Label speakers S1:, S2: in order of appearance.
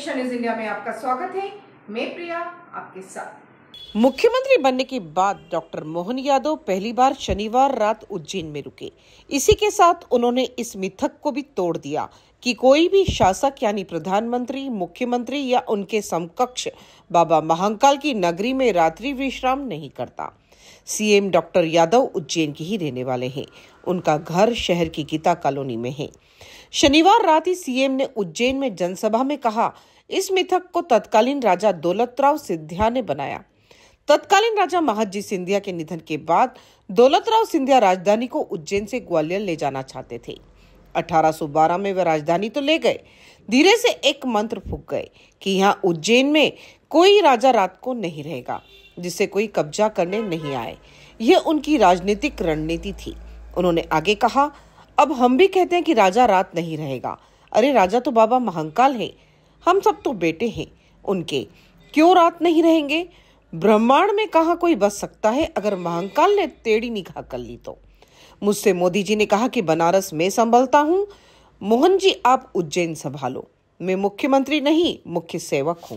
S1: Asia news India में आपका स्वागत है मैं प्रिया आपके साथ
S2: मुख्यमंत्री बनने के बाद डॉक्टर मोहन यादव पहली बार शनिवार रात उज्जैन में रुके इसी के साथ उन्होंने इस मिथक को भी तोड़ दिया कि कोई भी शासक यानी प्रधानमंत्री मुख्यमंत्री या उनके समकक्ष बाबा महाकाल की नगरी में रात्रि विश्राम नहीं करता सीएम डॉक्टर यादव उज्जैन के ही रहने वाले हैं उनका घर शहर की गीता कॉलोनी में है शनिवार रात ही सीएम ने उज्जैन में जनसभा में कहा इस मिथक को तत्कालीन राजा दौलतराव सिंधिया ने बनाया तत्कालीन राजा महाजी सिंधिया के निधन के बाद दौलतराव सिंधिया राजधानी को उज्जैन से ग्वालियर ले जाना चाहते थे 1812 में वे राजधानी तो ले गए धीरे से एक मंत्र फूक गए कि यहाँ उज्जैन में कोई राजा रात को नहीं रहेगा जिसे कोई कब्जा करने नहीं आए यह उनकी राजनीतिक रणनीति थी उन्होंने आगे कहा अब हम भी कहते हैं कि राजा रात नहीं रहेगा अरे राजा तो बाबा महंकाल है हम सब तो बेटे हैं उनके क्यों रात नहीं रहेंगे ब्रह्मांड में कहा कोई बस सकता है अगर महंकाल ने टेढ़ी निगाह कर ली तो मुझसे मोदी जी ने कहा कि बनारस में संभलता हूं मोहन जी आप उज्जैन संभालो मैं मुख्यमंत्री नहीं मुख्य सेवक हूं